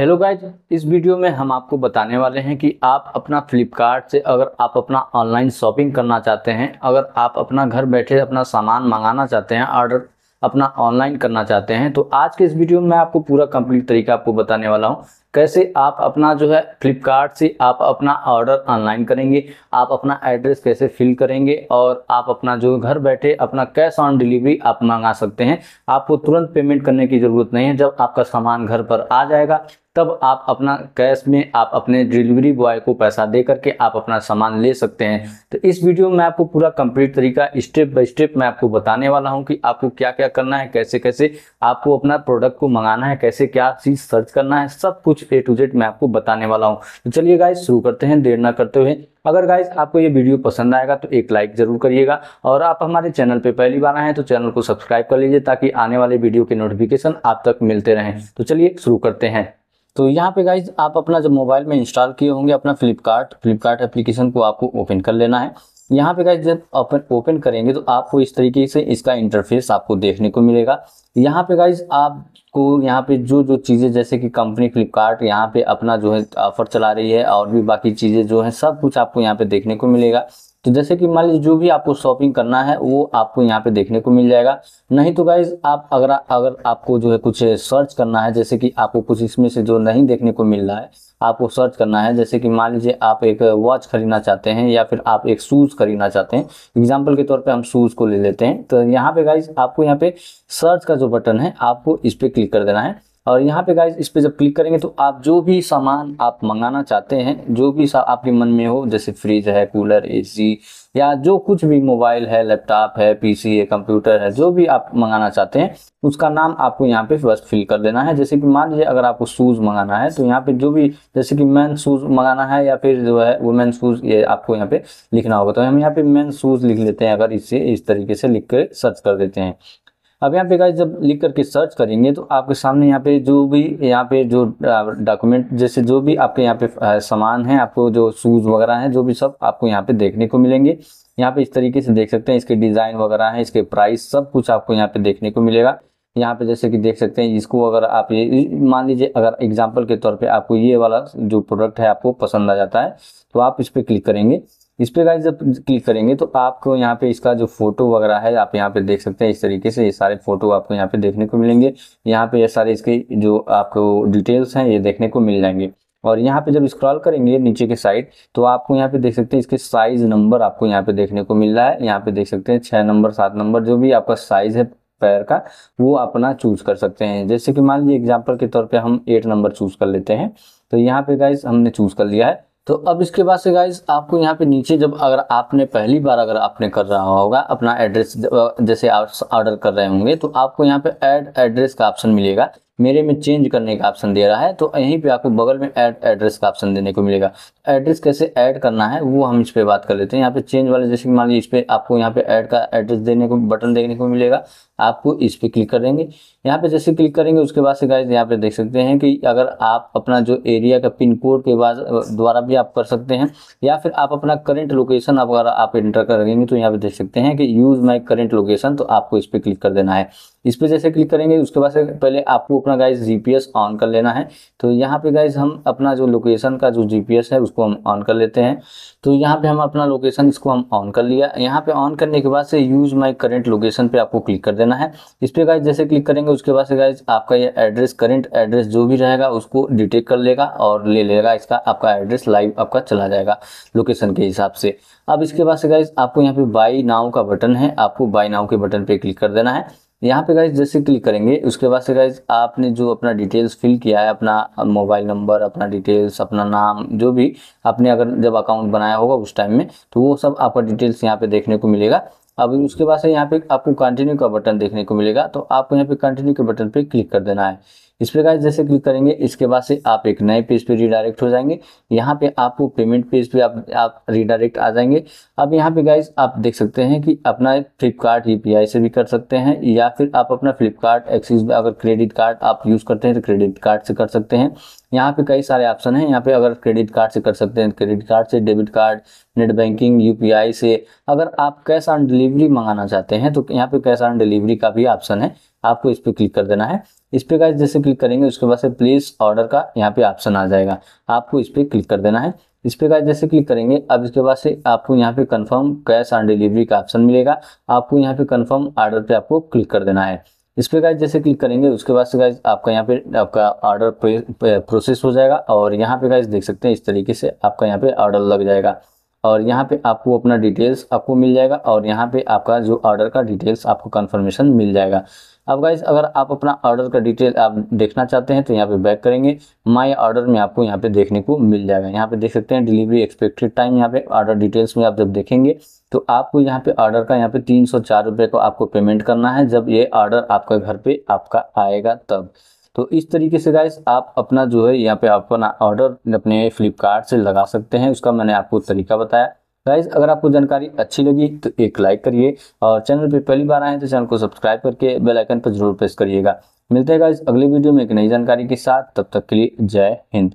hello guys इस video में हम आपको बताने वाले हैं कि आप अपना फ्लिपकार्ट से अगर आप अपना ऑनलाइन शॉपिंग करना चाहते हैं अगर आप अपना घर बैठे अपना सामान मंगाना चाहते हैं ऑर्डर अपना ऑनलाइन करना चाहते हैं तो आज के इस वीडियो में मैं आपको पूरा कंप्लीट तरीका आपको बताने वाला हूं कैसे आप अपना जो है फ्लिपकार्ट से आप अपना ऑर्डर ऑनलाइन करेंगे आप अपना एड्रेस कैसे फिल करेंगे और आप अपना जो घर बैठे अपना कैश ऑन डिलीवरी आप मंगा सकते हैं आपको तुरंत पेमेंट करने की ज़रूरत नहीं है जब आपका सामान घर पर आ जाएगा तब आप अपना कैश में आप अपने डिलीवरी बॉय को पैसा दे करके आप अपना सामान ले सकते हैं तो इस वीडियो में आपको पूरा कंप्लीट तरीका स्टेप बाय स्टेप मैं आपको बताने वाला हूं कि आपको क्या क्या करना है कैसे कैसे आपको अपना प्रोडक्ट को मंगाना है कैसे क्या चीज़ सर्च करना है सब कुछ ए टू जेड मैं आपको बताने वाला हूँ तो चलिए गाइज शुरू करते हैं देर ना करते हुए अगर गाइज आपको ये वीडियो पसंद आएगा तो एक लाइक जरूर करिएगा और आप हमारे चैनल पे पहली बार आए तो चैनल को सब्सक्राइब कर लीजिए ताकि आने वाले वीडियो के नोटिफिकेशन आप तक मिलते रहें तो चलिए शुरू करते हैं तो यहाँ पे गाइज आप अपना जब मोबाइल में इंस्टॉल किए होंगे अपना फ्लिपकार्ट फ्लिपकार्ट एप्लीकेशन को आपको ओपन कर लेना है यहाँ पे गाइज जब अपन ओपन करेंगे तो आपको इस तरीके से इसका इंटरफेस आपको देखने को मिलेगा यहाँ पे गाइज आपको यहाँ पे जो जो चीज़ें जैसे कि कंपनी फ्लिपकार्ट यहाँ पे अपना जो है ऑफर चला रही है और भी बाकी चीज़ें जो है सब कुछ आपको यहाँ पे देखने को मिलेगा तो जैसे कि मान लीजिए जो भी आपको शॉपिंग करना है वो आपको यहाँ पे देखने को मिल जाएगा नहीं तो गाइज आप अगर अगर आपको जो है कुछ सर्च करना है जैसे कि आपको कुछ इसमें से जो नहीं देखने को मिल रहा है आपको सर्च करना है जैसे कि मान लीजिए आप एक वॉच खरीदना चाहते हैं या फिर आप एक शूज़ खरीदना चाहते हैं एग्जाम्पल के तौर पर हम शूज़ को ले लेते हैं तो यहाँ पे गाइज आपको यहाँ पे सर्च का जो बटन है आपको इस पर क्लिक कर देना है और यहाँ पे गाइज इस पर जब क्लिक करेंगे तो आप जो भी सामान आप मंगाना चाहते हैं जो भी आपके मन में हो जैसे फ्रिज है कूलर एसी या जो कुछ भी मोबाइल है लैपटॉप है पीसी है कंप्यूटर है जो भी आप मंगाना चाहते हैं उसका नाम आपको यहाँ पे बस फिल कर देना है जैसे कि मान लीजिए अगर आपको शूज़ मंगाना है तो यहाँ पे जो भी जैसे कि मैन शूज़ मंगाना है या फिर जो है वुमेन शूज़ ये आपको यहाँ पे लिखना होगा तो हम यहाँ पे मैन शूज़ लिख लेते हैं अगर इससे इस तरीके से लिख कर सर्च कर देते हैं अब यहाँ पे गाइस जब लिख करके सर्च करेंगे तो आपके सामने यहाँ पे जो भी यहाँ पे जो डॉक्यूमेंट जैसे जो भी आपके यहाँ पे सामान है आपको जो शूज वगैरह हैं जो भी सब आपको यहाँ पे देखने को मिलेंगे यहाँ पे इस तरीके से देख सकते हैं इसके डिजाइन वगैरह है इसके प्राइस सब कुछ आपको यहाँ पे देखने को मिलेगा यहाँ पे जैसे कि देख सकते हैं इसको अगर आप ये मान लीजिए अगर एग्जाम्पल के तौर पे आपको ये वाला जो प्रोडक्ट है आपको पसंद आ जाता है तो आप इस पर क्लिक करेंगे इस पर गाइज जब क्लिक करेंगे तो आपको यहाँ पे इसका जो फोटो वगैरह है आप यहाँ पे देख सकते हैं इस तरीके से ये सारे फोटो आपको यहाँ पे देखने को मिलेंगे यहाँ पे ये सारे इसके जो आपको डिटेल्स हैं ये देखने को मिल जाएंगे और यहाँ पे जब स्क्रॉल करेंगे नीचे के साइड तो आपको यहाँ पे देख सकते हैं इसके साइज नंबर आपको यहाँ पे देखने को मिल रहा है यहाँ पे देख सकते हैं छह नंबर सात नंबर जो भी आपका साइज है पैर का वो अपना चूज कर सकते हैं जैसे कि मान लीजिए एग्जाम्पल के तौर पर हम एट नंबर चूज कर लेते हैं तो यहाँ पे गाइज हमने चूज कर लिया है तो अब इसके बाद से गाइज आपको यहाँ पे नीचे जब अगर आपने पहली बार अगर आपने कर रहा होगा अपना एड्रेस जैसे आप ऑर्डर कर रहे होंगे तो आपको यहाँ पे ऐड एड एड्रेस का ऑप्शन मिलेगा मेरे में चेंज करने का ऑप्शन दे रहा है तो यहीं पे आपको बगल में ऐड एड्रेस का ऑप्शन देने को मिलेगा एड्रेस कैसे ऐड करना है वो हम इस पर बात कर लेते हैं यहाँ पे चेंज वाले जैसे कि मान लीजिए इस पर आपको यहाँ पे ऐड का एड्रेस देने को बटन देखने को मिलेगा आपको इस पर क्लिक करेंगे यहाँ पे जैसे क्लिक करेंगे उसके बाद से गाइज यहाँ पे देख सकते हैं कि अगर आप अपना जो एरिया का पिन कोड के बाद द्वारा भी आप कर सकते हैं या फिर आप अपना करंट लोकेशन अगर आप इंटर करेंगे तो यहाँ पे देख सकते हैं कि यूज़ माई करेंट लोकेशन तो आपको इस पर क्लिक कर देना है इस पर जैसे क्लिक करेंगे उसके बाद से पहले आपको अपना गाइज जीपीएस ऑन कर लेना है तो यहाँ पे गाइज हम अपना जो लोकेशन का जो जीपीएस है उसको हम ऑन कर लेते हैं तो यहाँ पे हम अपना लोकेशन इसको हम ऑन कर लिया यहाँ पे ऑन करने के बाद से यूज माई करेंट लोकेशन पे आपको क्लिक कर देना है इस पर गाइज जैसे क्लिक करेंगे उसके बाद से गाइज आपका ये एड्रेस करेंट एड्रेस जो भी रहेगा उसको डिटेक्ट कर लेगा और ले लेगा इसका आपका एड्रेस लाइव आपका चला जाएगा लोकेशन के हिसाब से अब इसके बाद से गाइज आपको यहाँ पे बाई नाव का बटन है आपको बाई नाव के बटन पे क्लिक कर देना है यहाँ पे गाइज जैसे क्लिक करेंगे उसके बाद से गाइज आपने जो अपना डिटेल्स फिल किया है अपना मोबाइल नंबर अपना डिटेल्स अपना नाम जो भी आपने अगर जब अकाउंट बनाया होगा उस टाइम में तो वो सब आपका डिटेल्स यहाँ पे देखने को मिलेगा अब उसके बाद से यहाँ पे आपको कंटिन्यू का बटन देखने को मिलेगा तो आपको यहाँ पे कंटिन्यू के बटन पे क्लिक कर देना है इस प्रकार जैसे क्लिक करेंगे इसके बाद से आप एक नए पेज पे रिडायरेक्ट हो जाएंगे यहाँ पे आपको पेमेंट पेज पे आप आप रिडायरेक्ट आ जाएंगे अब यहाँ पे गाइज आप देख सकते हैं कि अपना फ्लिपकार्ट यू से भी कर सकते हैं या फिर आप अपना फ्लिपकार्ट एक्सिस अगर क्रेडिट कार्ड आप यूज़ करते हैं तो क्रेडिट कार्ड से कर सकते हैं यहाँ पे कई सारे ऑप्शन हैं यहाँ पे अगर क्रेडिट कार्ड से कर सकते हैं क्रेडिट कार्ड से debit card net banking UPI से अगर आप कैश ऑन डिलीवरी मंगाना चाहते हैं तो यहाँ पे कैश ऑन डिलीवरी का भी ऑप्शन है आपको इस पर क्लिक कर देना है इस पर गाइज जैसे क्लिक करेंगे उसके बाद से प्लेस ऑर्डर का यहाँ पे ऑप्शन आ जाएगा आपको इस पर क्लिक कर देना है इस पर गाइस जैसे क्लिक करेंगे अब इसके बाद से आपको यहाँ पे कंफर्म कैश ऑन डिलीवरी का ऑप्शन मिलेगा आपको यहाँ पे कंफर्म ऑर्डर पे आपको क्लिक कर देना है इस पर गाइस जैसे क्लिक करेंगे उसके बाद से गाइस आपका यहाँ पे आपका ऑर्डर प्रोसेस हो जाएगा और यहाँ पे गाइस देख सकते हैं इस तरीके से आपका यहाँ पे ऑर्डर लग जाएगा और यहाँ पे आपको अपना डिटेल्स आपको मिल जाएगा और यहाँ पे आपका जो ऑर्डर का डिटेल्स आपको कन्फर्मेशन मिल जाएगा अब गाइज अगर आप अपना ऑर्डर का डिटेल आप देखना चाहते हैं तो यहाँ पे बैक करेंगे माय ऑर्डर में आपको यहाँ पे देखने को मिल जाएगा यहाँ पे देख सकते हैं डिलीवरी एक्सपेक्टेड टाइम यहाँ पे ऑर्डर डिटेल्स में आप जब देखेंगे तो आपको यहाँ पे ऑर्डर का यहाँ पे तीन सौ को आपको पेमेंट करना है जब ये ऑर्डर आपके घर पे आपका आएगा तब तो इस तरीके से गाइस आप अपना जो है यहाँ पे अपना ऑर्डर अपने फ्लिपकार्ट से लगा सकते हैं उसका मैंने आपको तरीका बताया गाइज अगर आपको जानकारी अच्छी लगी तो एक लाइक करिए और चैनल पर पहली बार आए तो चैनल को सब्सक्राइब करके बेलाइकन पर जरूर प्रेस करिएगा मिलते हैं गाइज अगले वीडियो में एक नई जानकारी के साथ तब तक के लिए जय हिंद